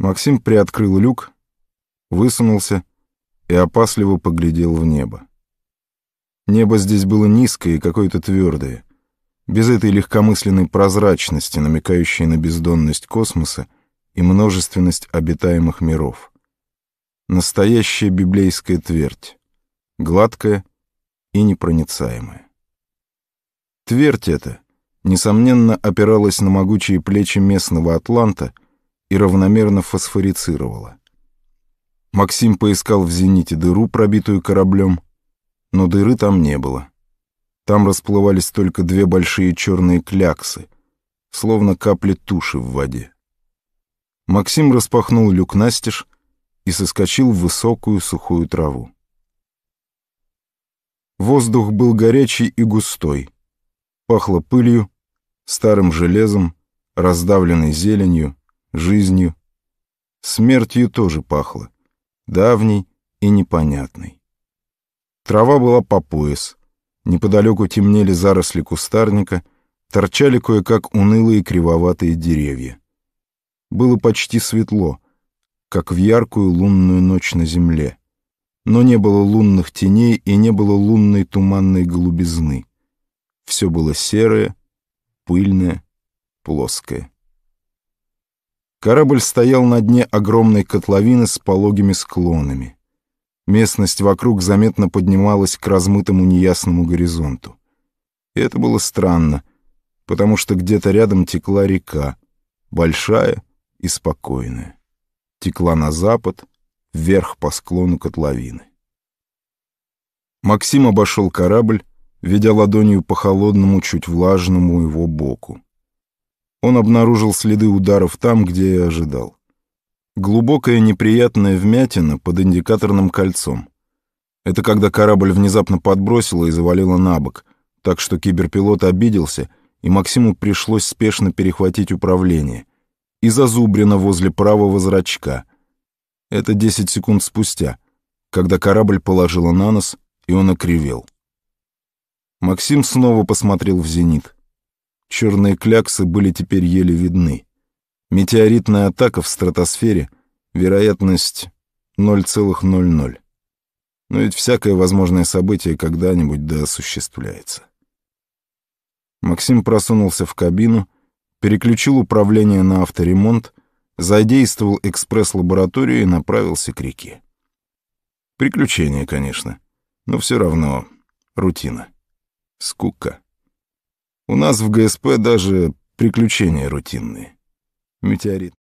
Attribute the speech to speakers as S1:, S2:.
S1: Максим приоткрыл люк, высунулся и опасливо поглядел в небо. Небо здесь было низкое и какое-то твердое. Без этой легкомысленной прозрачности, намекающей на бездонность космоса и множественность обитаемых миров. Настоящая библейская твердь, гладкая и непроницаемая. Твердь эта, несомненно, опиралась на могучие плечи местного Атланта — и равномерно фосфорицировала. Максим поискал в зените дыру, пробитую кораблем, но дыры там не было. Там расплывались только две большие черные кляксы, словно капли туши в воде. Максим распахнул люк настежь и соскочил в высокую сухую траву. Воздух был горячий и густой. Пахло пылью, старым железом, раздавленной зеленью жизнью. Смертью тоже пахло, давней и непонятной. Трава была по пояс, неподалеку темнели заросли кустарника, торчали кое-как унылые кривоватые деревья. Было почти светло, как в яркую лунную ночь на земле, но не было лунных теней и не было лунной туманной голубизны. Все было серое, пыльное, плоское. Корабль стоял на дне огромной котловины с пологими склонами. Местность вокруг заметно поднималась к размытому неясному горизонту. И это было странно, потому что где-то рядом текла река, большая и спокойная. Текла на запад, вверх по склону котловины. Максим обошел корабль, ведя ладонью по холодному, чуть влажному его боку. Он обнаружил следы ударов там, где и ожидал. Глубокая неприятная вмятина под индикаторным кольцом. Это когда корабль внезапно подбросило и завалило на бок, так что киберпилот обиделся, и Максиму пришлось спешно перехватить управление. И зазубрено возле правого зрачка. Это 10 секунд спустя, когда корабль положило на нос, и он окривел. Максим снова посмотрел в зенит — Черные кляксы были теперь еле видны. Метеоритная атака в стратосфере, вероятность 0,00. Но ведь всякое возможное событие когда-нибудь да осуществляется. Максим просунулся в кабину, переключил управление на авторемонт, задействовал экспресс-лабораторию и направился к реке. Приключения, конечно, но все равно рутина, скука. У нас в ГСП даже приключения рутинные. Метеорит.